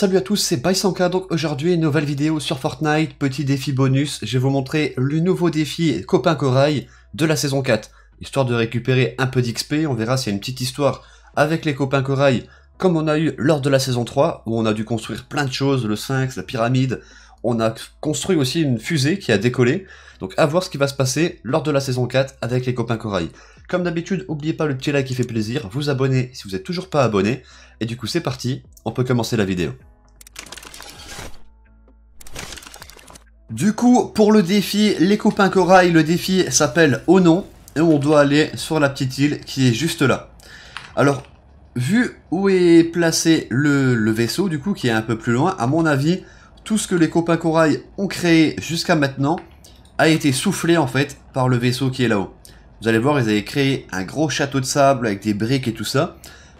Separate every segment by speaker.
Speaker 1: Salut à tous, c'est Baisanka, donc aujourd'hui une nouvelle vidéo sur Fortnite, petit défi bonus, je vais vous montrer le nouveau défi Copain Corail de la saison 4, histoire de récupérer un peu d'XP, on verra s'il y a une petite histoire avec les Copains Corail, comme on a eu lors de la saison 3, où on a dû construire plein de choses, le sphinx, la pyramide, on a construit aussi une fusée qui a décollé, donc à voir ce qui va se passer lors de la saison 4 avec les Copains Corail. Comme d'habitude, n'oubliez pas le petit like qui fait plaisir, vous abonner si vous n'êtes toujours pas abonné, et du coup c'est parti, on peut commencer la vidéo. Du coup, pour le défi, les copains corail, le défi s'appelle Au nom, et on doit aller sur la petite île qui est juste là. Alors, vu où est placé le, le vaisseau, du coup, qui est un peu plus loin, à mon avis, tout ce que les copains corail ont créé jusqu'à maintenant a été soufflé, en fait, par le vaisseau qui est là-haut. Vous allez voir, ils avaient créé un gros château de sable avec des briques et tout ça.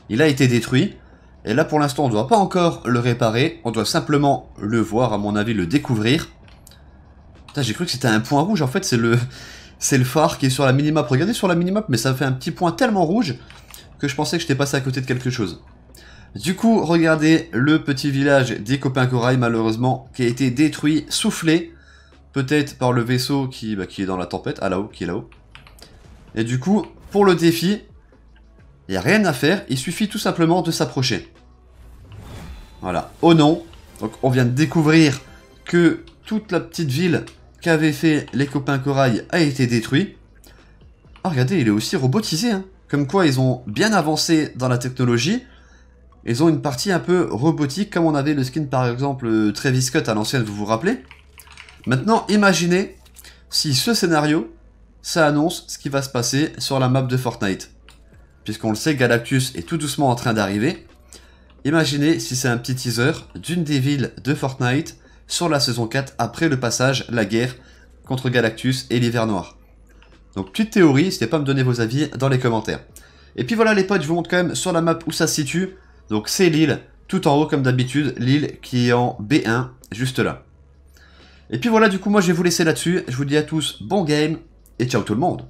Speaker 1: Il a été détruit. Et là, pour l'instant, on ne doit pas encore le réparer. On doit simplement le voir, à mon avis, le découvrir. J'ai cru que c'était un point rouge, en fait c'est le c'est le phare qui est sur la minimap. Regardez sur la minimap, mais ça fait un petit point tellement rouge que je pensais que j'étais passé à côté de quelque chose. Du coup, regardez le petit village des copains corail, malheureusement, qui a été détruit, soufflé, peut-être par le vaisseau qui, bah, qui est dans la tempête, ah là-haut, qui est là-haut. Et du coup, pour le défi, il n'y a rien à faire, il suffit tout simplement de s'approcher. Voilà, oh non Donc on vient de découvrir que toute la petite ville qu'avaient fait les copains corail a été détruit. Ah, regardez, il est aussi robotisé. Hein. Comme quoi, ils ont bien avancé dans la technologie. Ils ont une partie un peu robotique, comme on avait le skin, par exemple, euh, Travis Scott à l'ancienne, vous vous rappelez Maintenant, imaginez si ce scénario, ça annonce ce qui va se passer sur la map de Fortnite. Puisqu'on le sait, Galactus est tout doucement en train d'arriver. Imaginez si c'est un petit teaser d'une des villes de Fortnite sur la saison 4 après le passage, la guerre contre Galactus et l'hiver noir. Donc petite théorie, n'hésitez pas à me donner vos avis dans les commentaires. Et puis voilà les potes, je vous montre quand même sur la map où ça se situe. Donc c'est l'île, tout en haut comme d'habitude, l'île qui est en B1, juste là. Et puis voilà, du coup moi je vais vous laisser là-dessus, je vous dis à tous bon game, et ciao tout le monde